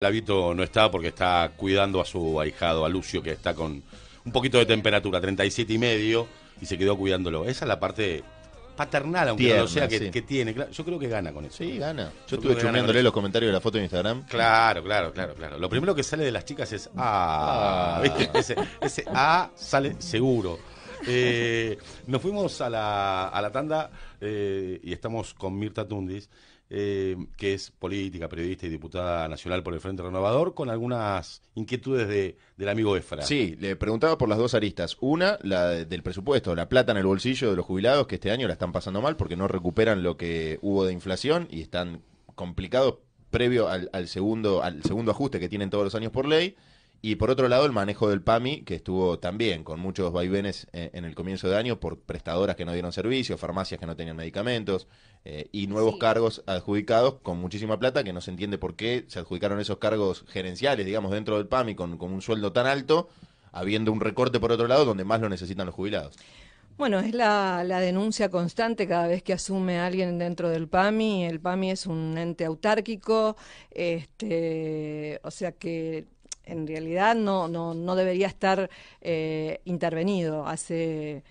Labito no está porque está cuidando a su ahijado, a Lucio, que está con un poquito de temperatura, 37 y medio, y se quedó cuidándolo. Esa es la parte paternal, aunque sea que, tiene. Yo creo que gana con eso. Sí, gana. Yo, estuve chumeándole los comentarios de la foto de Instagram. Claro, claro, claro, claro. Lo primero que sale de las chicas es ah, ah. Ese, ese ah sale seguro. Eh, nos fuimos a la, tanda eh, y estamos con Mirta Tundis. Eh, que es política, periodista y diputada nacional por el Frente Renovador, con algunas inquietudes de, del amigo Efra. Sí, le preguntaba por las dos aristas. Una, la del presupuesto, la plata en el bolsillo de los jubilados que este año la están pasando mal porque no recuperan lo que hubo de inflación y están complicados previo al, segundo, al segundo ajuste que tienen todos los años por ley. Y por otro lado, el manejo del PAMI, que estuvo también con muchos vaivenes eh, en el comienzo de año por prestadoras que no dieron servicio, farmacias que no tenían medicamentos, eh, y nuevos cargos adjudicados con muchísima plata, que no se entiende por qué se adjudicaron esos cargos gerenciales, digamos, dentro del PAMI con, con un sueldo tan alto, habiendo un recorte por otro lado donde más lo necesitan los jubilados. Bueno, es la, la, denuncia constante cada vez que asume alguien dentro del PAMI. El PAMI es un ente autárquico, este, o sea que en realidad no, no, debería estar eh, intervenido. Hace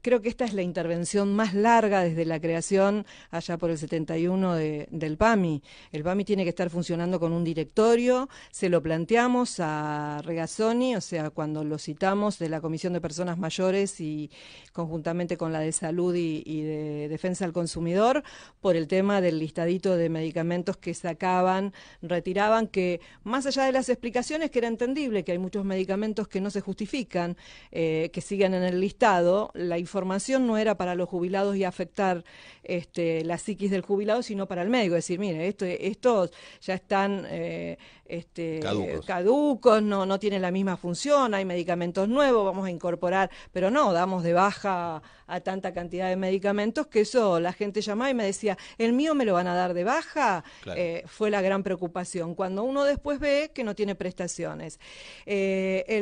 creo que esta es la intervención más larga desde la creación allá por el 71 del PAMI. El PAMI tiene que estar funcionando con un directorio, se lo planteamos a Regazzoni, o sea, cuando lo citamos de la Comisión de Personas Mayores y conjuntamente con la de Salud y, de Defensa al Consumidor, por el tema del listadito de medicamentos que sacaban, retiraban, que más allá de las explicaciones que era entendible que hay muchos medicamentos que no se justifican, eh, que siguen en el listado, la información no era para los jubilados y afectar este, la psiquis del jubilado, sino para el médico. Decir, mire, estos ya están eh, este, caducos. no, no tienen la misma función, hay medicamentos nuevos, vamos a incorporar, pero no, damos de baja a tanta cantidad de medicamentos, que eso la gente llamaba y me decía, el mío me lo van a dar de baja, eh, fue la gran preocupación, cuando uno después ve que no tiene prestaciones. Eh,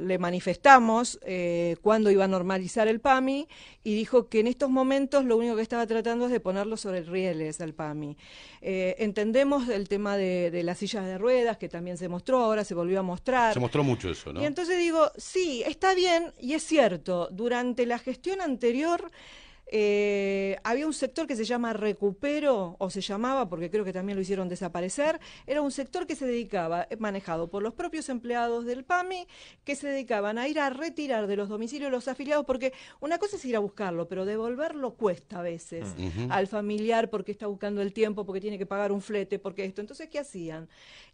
le manifestamos eh, cuándo iba a normalizar el PAMI y dijo que en estos momentos lo único que estaba tratando es de ponerlo sobre rieles al PAMI. Eh, entendemos el tema de, de, las sillas de ruedas, que también se mostró, ahora se volvió a mostrar. Se mostró mucho eso, ¿no? Y entonces digo, sí, está bien y es cierto, durante la gestión anterior eh, había un sector que se llama Recupero, o se llamaba, porque creo que también lo hicieron desaparecer, era un sector que se dedicaba, eh, manejado por los propios empleados del PAMI, que se dedicaban a ir a retirar de los domicilios los afiliados, porque una cosa es ir a buscarlo, pero devolverlo cuesta a veces mm. al familiar porque está buscando el tiempo, porque tiene que pagar un flete, porque esto. Entonces, ¿qué hacían?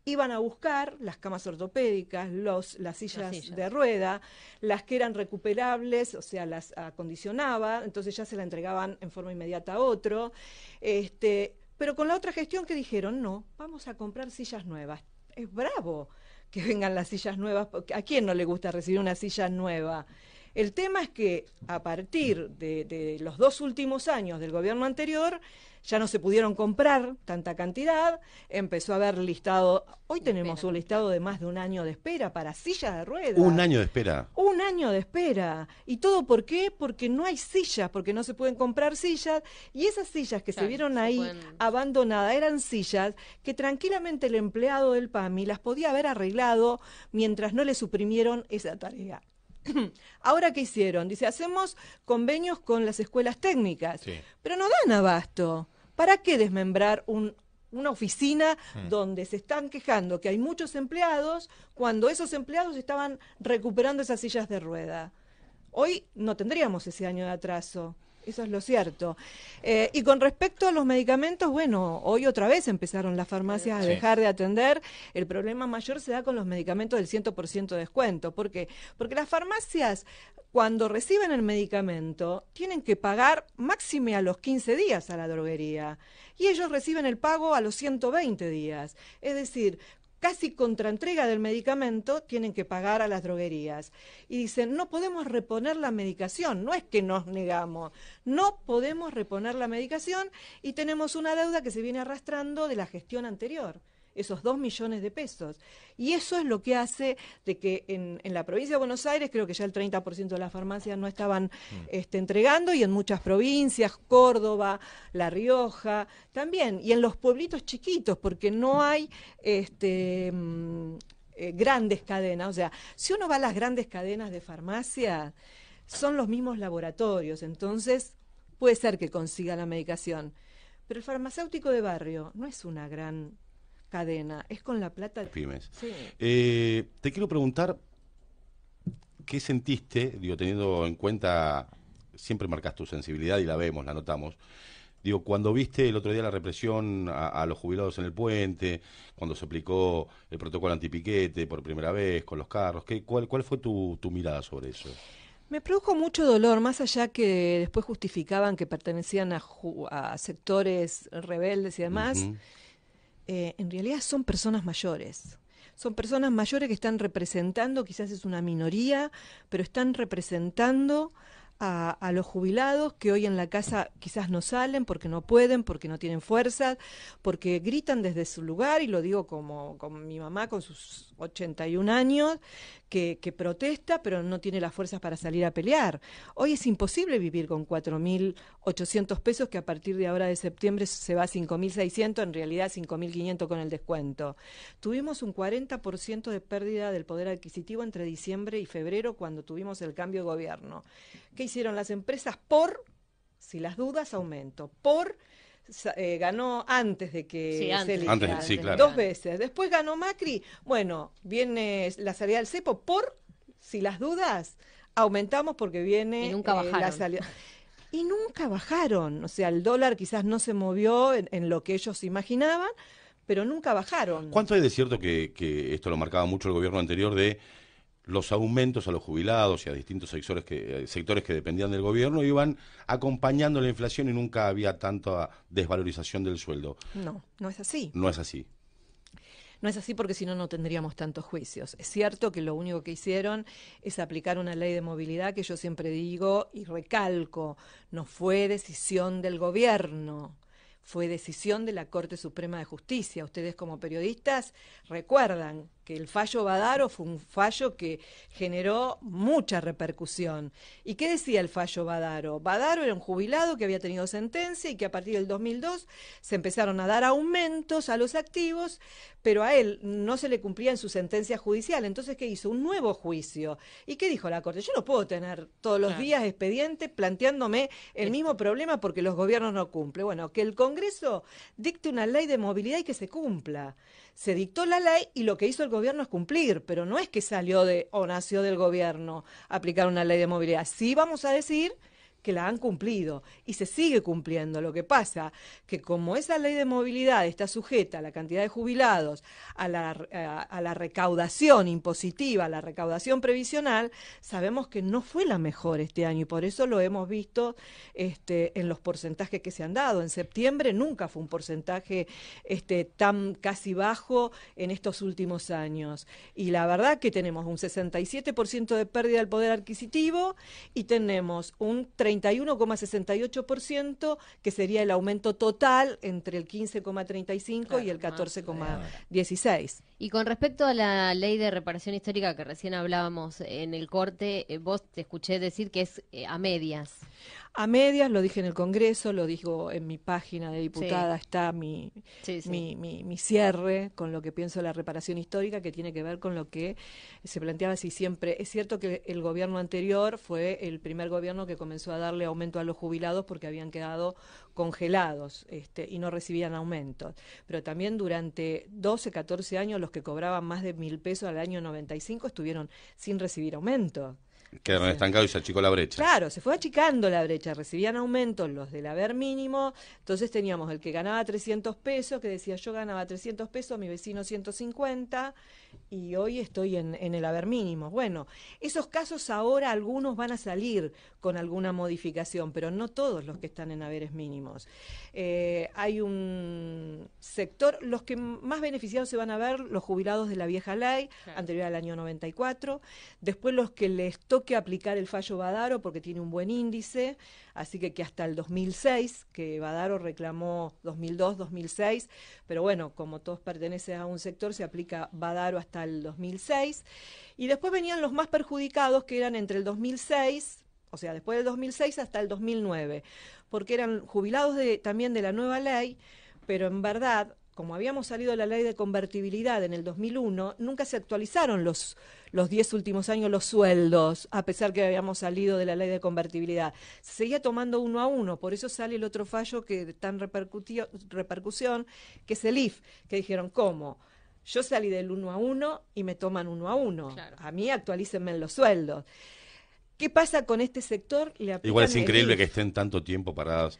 Iban a buscar las camas ortopédicas, los, las sillas, las sillas. de rueda, las que eran recuperables, o sea, las acondicionaba, entonces ya se las entregaban en forma inmediata a otro. Este, pero con la otra gestión que dijeron, no, vamos a comprar sillas nuevas. Es bravo que vengan las sillas nuevas, porque a quién no le gusta recibir una silla nueva. El tema es que a partir de, los dos últimos años del gobierno anterior, ya no se pudieron comprar tanta cantidad, empezó a haber listado, hoy tenemos un listado de más de un año de espera para sillas de ruedas. Un año de espera. Un año de espera. ¿Y todo por qué? Porque no hay sillas, porque no se pueden comprar sillas. Y esas sillas que se vieron ahí abandonadas eran sillas que tranquilamente el empleado del PAMI las podía haber arreglado mientras no le suprimieron esa tarea. Ahora, ¿qué hicieron? Dice, hacemos convenios con las escuelas técnicas, pero no dan abasto. ¿Para qué desmembrar un, una oficina mm. donde se están quejando que hay muchos empleados cuando esos empleados estaban recuperando esas sillas de rueda? Hoy no tendríamos ese año de atraso. Eso es lo cierto. Eh, y con respecto a los medicamentos, bueno, hoy otra vez empezaron las farmacias a dejar de atender. El problema mayor se da con los medicamentos del 100% de descuento. ¿Por qué? Porque las farmacias, cuando reciben el medicamento, tienen que pagar máxime a los 15 días a la droguería. Y ellos reciben el pago a los 120 días. Es decir, casi contra entrega del medicamento, tienen que pagar a las droguerías. Y dicen, no podemos reponer la medicación, no es que nos negamos, no podemos reponer la medicación y tenemos una deuda que se viene arrastrando de la gestión anterior esos dos millones de pesos. Y eso es lo que hace de que en, la provincia de Buenos Aires creo que ya el 30% de las farmacias no estaban mm. este, entregando y en muchas provincias, Córdoba, La Rioja, también, y en los pueblitos chiquitos, porque no mm. hay... Este, mm, eh, grandes cadenas. O sea, si uno va a las grandes cadenas de farmacia, son los mismos laboratorios, entonces puede ser que consiga la medicación. Pero el farmacéutico de barrio no es una gran cadena, es con la plata pymes. Eh, te quiero preguntar, ¿qué sentiste, digo, teniendo en cuenta, siempre marcas tu sensibilidad y la vemos, la notamos, digo, cuando viste el otro día la represión a, los jubilados en el puente, cuando se aplicó el protocolo antipiquete por primera vez con los carros, ¿qué, cuál, fue tu, mirada sobre eso? Me produjo mucho dolor, más allá que después justificaban que pertenecían a, a sectores rebeldes y demás. Eh, en realidad son personas mayores. Son personas mayores que están representando, quizás es una minoría, pero están representando a, los jubilados que hoy en la casa quizás no salen porque no pueden, porque no tienen fuerzas, porque gritan desde su lugar, y lo digo como, como mi mamá con sus 81 años, que, protesta, pero no tiene las fuerzas para salir a pelear. Hoy es imposible vivir con 4.800 pesos, que a partir de ahora de septiembre se va a 5.600, en realidad 5.500 con el descuento. Tuvimos un 40% de pérdida del poder adquisitivo entre diciembre y febrero, cuando tuvimos el cambio de gobierno. ¿Qué hicieron las empresas? Por, si las dudas, aumento. Por eh, ganó antes de que se Dos veces. Después ganó Macri. Bueno, viene la salida del cepo por, si las dudas, aumentamos porque viene y nunca eh, bajaron. la salida. Y nunca bajaron. O sea, el dólar quizás no se movió en, lo que ellos imaginaban, pero nunca bajaron. ¿Cuánto hay de cierto que esto lo marcaba mucho el gobierno anterior de los aumentos a los jubilados y a distintos sectores que, eh, sectores que dependían del gobierno iban acompañando la inflación y nunca había tanta desvalorización del sueldo. No, no es así. No es así. No es así porque si no, no tendríamos tantos juicios. Es cierto que lo único que hicieron es aplicar una ley de movilidad que yo siempre digo y recalco, no fue decisión del gobierno, fue decisión de la Corte Suprema de Justicia. Ustedes como periodistas recuerdan que el fallo Badaro fue un fallo que generó mucha repercusión. ¿Y qué decía el fallo Badaro? Badaro era un jubilado que había tenido sentencia y que a partir del 2002 se empezaron a dar aumentos a los activos, pero a él no se le cumplía en su sentencia judicial. Entonces, ¿qué hizo? Un nuevo juicio. ¿Y qué dijo la Corte? Yo no puedo tener todos los días expedientes planteándome el mismo problema porque los gobiernos no cumplen. Bueno, que el Congreso dicte una ley de movilidad y que se cumpla. Se dictó la ley y lo que hizo el gobierno es cumplir, pero no es que salió de o nació del gobierno aplicar una ley de movilidad. Sí vamos a decir que la han cumplido y se sigue cumpliendo. Lo que pasa que como esa ley de movilidad está sujeta a la cantidad de jubilados, a la, recaudación impositiva, a la recaudación previsional, sabemos que no fue la mejor este año y por eso lo hemos visto este, en los porcentajes que se han dado. En septiembre nunca fue un porcentaje este, tan casi bajo en estos últimos años. Y la verdad que tenemos un 67% de pérdida del poder adquisitivo y tenemos un 30 31,68%, que sería el aumento total entre el 15,35 y el 14,16. Y con respecto a la ley de reparación histórica que recién hablábamos en el corte, eh, vos te escuché decir que es eh, a medias a medias, lo dije en el Congreso, lo digo en mi página de diputada, está mi, Mi, mi, cierre con lo que pienso de la reparación histórica, que tiene que ver con lo que se planteaba así siempre. Es cierto que el gobierno anterior fue el primer gobierno que comenzó a darle aumento a los jubilados porque habían quedado congelados este, y no recibían aumentos. Pero también durante 12, 14 años los que cobraban más de mil pesos al año 95 estuvieron sin recibir aumento. Quedaron estancados y se achicó la brecha. Claro, se fue achicando la brecha, recibían aumentos los del haber mínimo, entonces teníamos el que ganaba 300 pesos, que decía yo ganaba 300 pesos, mi vecino 150, y hoy estoy en, el haber mínimo. Bueno, esos casos ahora algunos van a salir con alguna modificación, pero no todos los que están en haberes mínimos. Eh, hay un sector, los que más beneficiados se van a ver, los jubilados de la vieja ley, anterior al año 94, después los que les toca que aplicar el fallo Badaro porque tiene un buen índice, así que que hasta el 2006, que Badaro reclamó 2002, 2006, pero bueno, como todos pertenecen a un sector, se aplica Badaro hasta el 2006. Y después venían los más perjudicados, que eran entre el 2006, o sea, después del 2006 hasta el 2009, porque eran jubilados de, también de la nueva ley, pero en verdad como habíamos salido de la ley de convertibilidad en el 2001, nunca se actualizaron los, los diez últimos años los sueldos, a pesar que habíamos salido de la ley de convertibilidad. Se seguía tomando uno a uno, por eso sale el otro fallo que tan repercusión, que es el IF, que dijeron, ¿cómo? Yo salí del uno a uno y me toman uno a uno. A mí actualícenme los sueldos. ¿Qué pasa con este sector? Igual es increíble que estén tanto tiempo paradas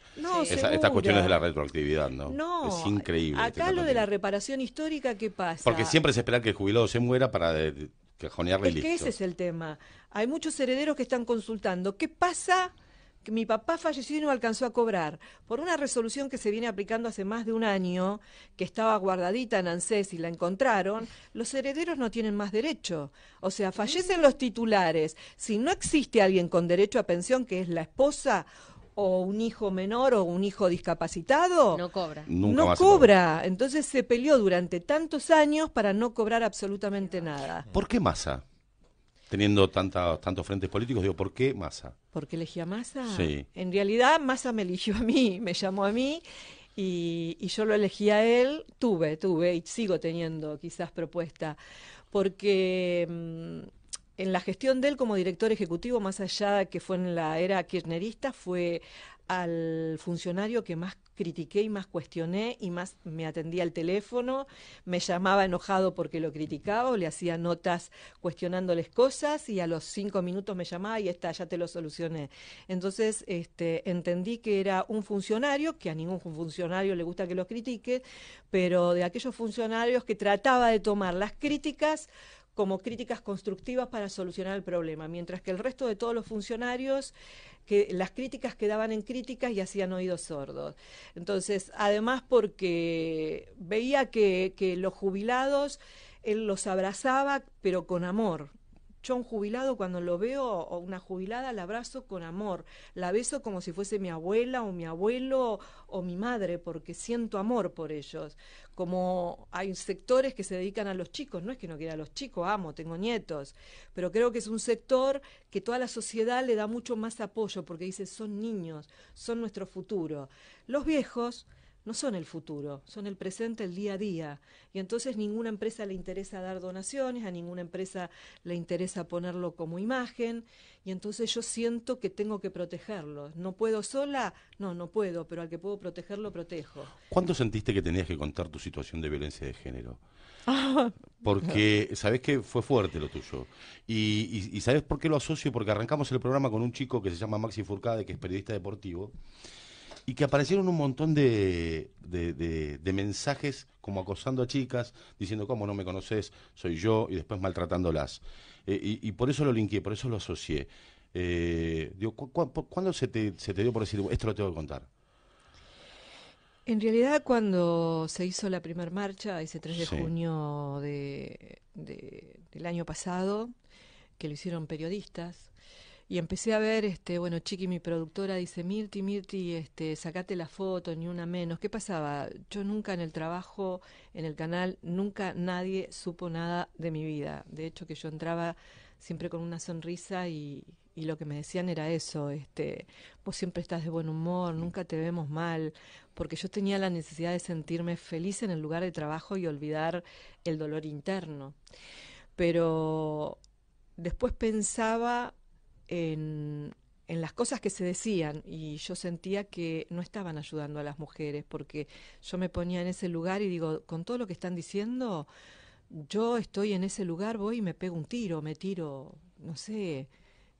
estas cuestiones de la retroactividad, ¿no? Es increíble. Acá lo de la reparación histórica, ¿qué pasa? Porque siempre se espera que el jubilado se muera para de, listo. es que ese es el tema. Hay muchos herederos que están consultando. ¿Qué pasa mi papá falleció y no alcanzó a cobrar por una resolución que se viene aplicando hace más de un año, que estaba guardadita en ANSES y la encontraron, los herederos no tienen más derecho. O sea, fallecen los titulares. Si no existe alguien con derecho a pensión, que es la esposa o un hijo menor o un hijo discapacitado, no cobra. no cobra. Entonces se peleó durante tantos años para no cobrar absolutamente nada. ¿Por qué masa? teniendo tantos frentes políticos, digo, ¿por qué Massa? ¿Por qué elegí a Massa? Sí. En realidad Massa me eligió a mí, me llamó a mí y, yo lo elegí a él, tuve, tuve y sigo teniendo quizás propuesta, porque... Mm, en la gestión de él como director ejecutivo, más allá que fue en la era kirchnerista, fue al funcionario que más critiqué y más cuestioné y más me atendía al teléfono, me llamaba enojado porque lo criticaba o le hacía notas cuestionándoles cosas y a los cinco minutos me llamaba y está, ya te lo solucioné. Entonces este, entendí que era un funcionario, que a ningún funcionario le gusta que lo critique, pero de aquellos funcionarios que trataba de tomar las críticas como críticas constructivas para solucionar el problema, mientras que el resto de todos los funcionarios que las críticas quedaban en críticas y hacían oídos sordos. Entonces, además porque veía que, que los jubilados él los abrazaba, pero con amor, yo a un jubilado cuando lo veo o una jubilada la abrazo con amor, la beso como si fuese mi abuela o mi abuelo o mi madre, porque siento amor por ellos. Como hay sectores que se dedican a los chicos, no es que no quiera a los chicos, amo, tengo nietos, pero creo que es un sector que toda la sociedad le da mucho más apoyo porque dice, son niños, son nuestro futuro. Los viejos no son el futuro, son el presente, el día a día. Y entonces ninguna empresa le interesa dar donaciones, a ninguna empresa le interesa ponerlo como imagen. Y entonces yo siento que tengo que protegerlo. ¿No puedo sola? No, no puedo, pero al que puedo protegerlo, protejo. ¿Cuánto sentiste que tenías que contar tu situación de violencia de género? Ah. Porque sabes que fue fuerte lo tuyo. Y, y, sabes por qué lo asocio, porque arrancamos el programa con un chico que se llama Maxi Furcade, que es periodista deportivo y que aparecieron un montón de, mensajes como acosando a chicas, diciendo cómo no me conoces, soy yo, y después maltratándolas. Eh, y, por eso lo linqué, por eso lo asocié. Eh, cuándo se te, se te dio por decir, esto lo tengo que contar? En realidad, cuando se hizo la primera marcha, ese 3 de junio de, del año pasado, que lo hicieron periodistas, y empecé a ver, este, bueno, Chiqui, mi productora, dice, Mirti, Mirti, este, sacate la foto, ni una menos. ¿Qué pasaba? Yo nunca en el trabajo, en el canal, nunca nadie supo nada de mi vida. De hecho, que yo entraba siempre con una sonrisa y, lo que me decían era eso, este, vos siempre estás de buen humor, nunca te vemos mal, porque yo tenía la necesidad de sentirme feliz en el lugar de trabajo y olvidar el dolor interno. Pero después pensaba en, las cosas que se decían y yo sentía que no estaban ayudando a las mujeres porque yo me ponía en ese lugar y digo, con todo lo que están diciendo, yo estoy en ese lugar, voy y me pego un tiro, me tiro, no sé,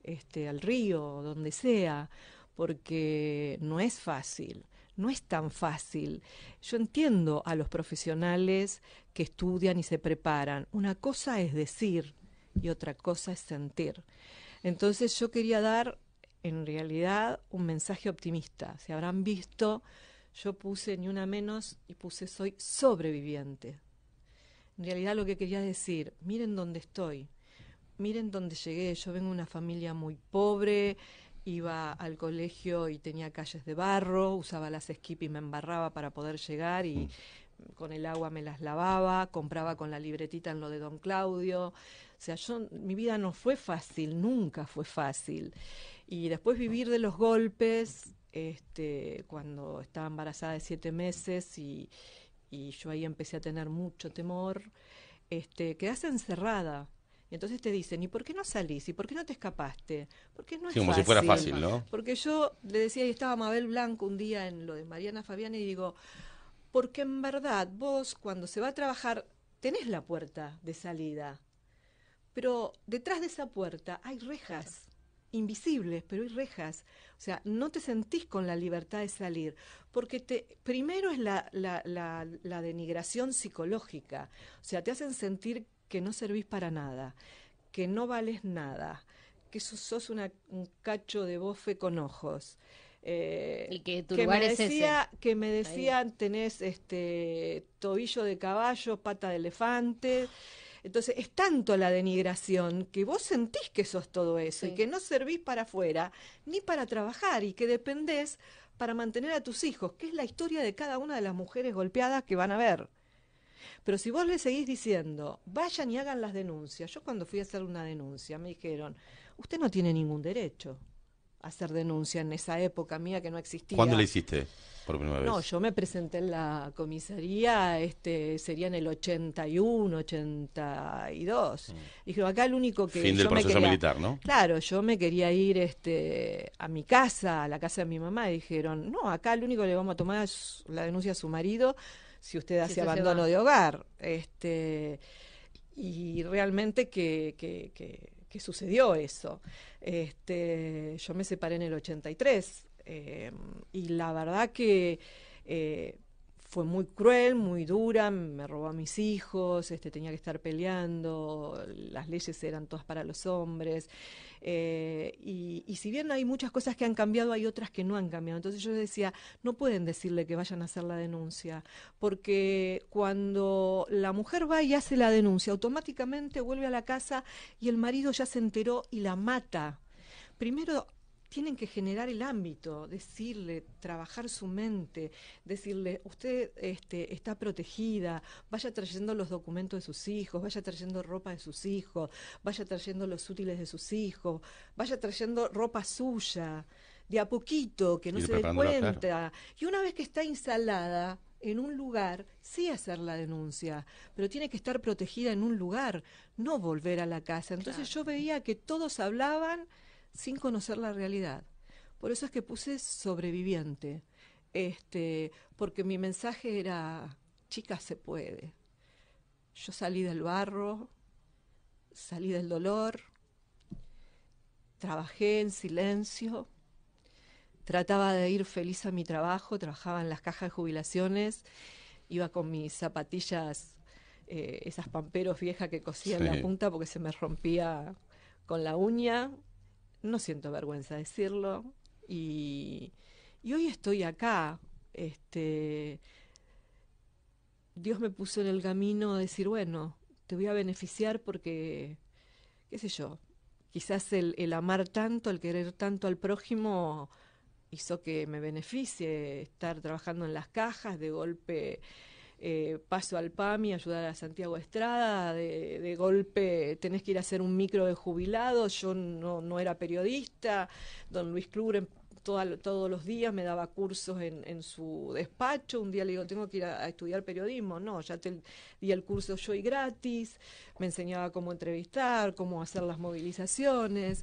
este al río, donde sea, porque no es fácil. No es tan fácil. Yo entiendo a los profesionales que estudian y se preparan. Una cosa es decir y otra cosa es sentir. Entonces yo quería dar en realidad un mensaje optimista. Si habrán visto, yo puse ni una menos y puse soy sobreviviente. En realidad lo que quería decir, miren dónde estoy, miren dónde llegué, yo vengo de una familia muy pobre, iba al colegio y tenía calles de barro, usaba las skip y me embarraba para poder llegar y con el agua me las lavaba, compraba con la libretita en lo de don Claudio. O sea, yo, mi vida no fue fácil, nunca fue fácil. Y después vivir de los golpes, este, cuando estaba embarazada de siete meses y, yo ahí empecé a tener mucho temor, este, quedás encerrada. Y entonces te dicen, ¿y por qué no salís? ¿Y por qué no te escapaste? Porque no sí, como si fuera fácil, ¿no? Porque yo le decía, y estaba Mabel Blanco un día en lo de Mariana Fabiana y digo, porque en verdad vos cuando se va a trabajar tenés la puerta de salida, pero detrás de esa puerta hay rejas invisibles, pero hay rejas. O sea, no te sentís con la libertad de salir, porque te, primero es la, denigración psicológica, o sea, te hacen sentir que no servís para nada, que no vales nada, que sos un cacho de bofe con ojos. Eh, que, me Que me decían, tenés este tobillo de caballo, pata de elefante. Entonces, es tanto la denigración que vos sentís que sos todo eso y que no servís para afuera ni para trabajar y que dependés para mantener a tus hijos, que es la historia de cada una de las mujeres golpeadas que van a ver. Pero si vos le seguís diciendo, vayan y hagan las denuncias, yo cuando fui a hacer una denuncia me dijeron, usted no tiene ningún derecho hacer denuncia en esa época mía que no existía. ¿Cuándo la hiciste por primera vez? No, yo me presenté en la comisaría, este, sería en el 81, 82. Dijeron, acá el único que... Fin del proceso militar, ¿no? Claro, yo me quería ir este, a mi casa, a la casa de mi mamá, y dijeron, no, acá el único que le vamos a tomar es la denuncia a su marido si usted hace abandono de hogar. Este, y realmente que, que ¿Qué sucedió eso. Este, yo me separé en el 83 em, y la verdad que eh, fue muy cruel, muy dura, me robó a mis hijos, este, tenía que estar peleando, las leyes eran todas para los hombres, eh, y, y, si bien hay muchas cosas que han cambiado, hay otras que no han cambiado. Entonces yo decía, no pueden decirle que vayan a hacer la denuncia, porque cuando la mujer va y hace la denuncia, automáticamente vuelve a la casa y el marido ya se enteró y la mata. Primero tienen que generar el ámbito, decirle, trabajar su mente, decirle, usted este, está protegida, vaya trayendo los documentos de sus hijos, vaya trayendo ropa de sus hijos, vaya trayendo los útiles de sus hijos, vaya trayendo ropa suya, de a poquito, que no se dé cuenta. Y una vez que está instalada, en un lugar, sí hacer la denuncia, pero tiene que estar protegida en un lugar, no volver a la casa. Entonces yo veía que todos hablaban sin conocer la realidad. Por eso es que puse sobreviviente, este, porque mi mensaje era, chicas, se puede. Yo salí del barro, salí del dolor, trabajé en silencio, trataba de ir feliz a mi trabajo, trabajaba en las cajas de jubilaciones, iba con mis zapatillas, eh, esas pamperos viejas que cosía en la punta porque se me rompía con la uña, no siento vergüenza decirlo, y, hoy estoy acá. Este, Dios me puso en el camino a decir, bueno, te voy a beneficiar porque, qué sé yo, quizás el, el, amar tanto, el querer tanto al prójimo hizo que me beneficie estar trabajando en las cajas de golpe eh, paso al PAMI, ayudar a Santiago Estrada, de, golpe tenés que ir a hacer un micro de jubilado, yo no, era periodista, don Luis Clubre todos los días me daba cursos en, en, su despacho, un día le digo, tengo que ir a, estudiar periodismo, no, ya te di el curso yo y gratis, me enseñaba cómo entrevistar, cómo hacer las movilizaciones,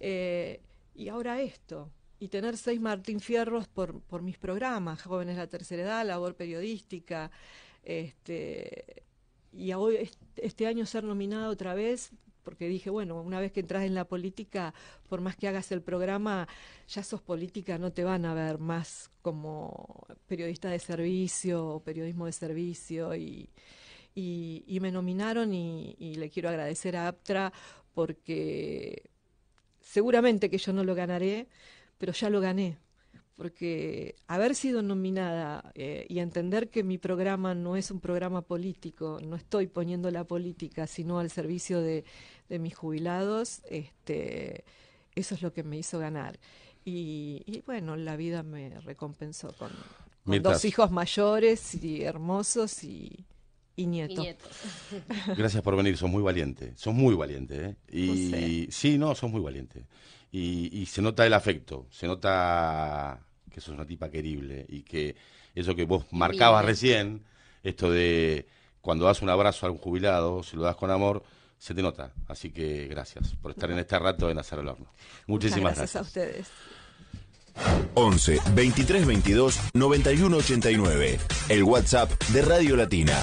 eh, y ahora esto, y tener seis Martín Fierros por, mis programas, Jóvenes de la Tercera Edad, Labor Periodística, este, y este año ser nominada otra vez, porque dije, bueno, una vez que entras en la política, por más que hagas el programa, ya sos política, no te van a ver más como periodista de servicio o periodismo de servicio y... me nominaron y, y le quiero agradecer a APTRA porque seguramente que yo no lo ganaré, pero ya lo gané, porque haber sido nominada eh, y entender que mi programa no es un programa político, no estoy poniendo la política, sino al servicio de, mis jubilados, este, eso es lo que me hizo ganar. Y, bueno, la vida me recompensó con, con dos hijos mayores y hermosos y, y nieto. Gracias por venir, sos muy valiente, sos muy valiente. ¿eh? Y, no sí, no, sos muy valiente. Y, se nota el afecto, se nota que sos una tipa querible y que eso que vos marcabas recién, esto de cuando das un abrazo a un jubilado, si lo das con amor, se te nota. Así que gracias por estar en este rato en Hacer el Horno. Muchísimas gracias. Gracias a ustedes. 11 23 22 91 89. El WhatsApp de Radio Latina.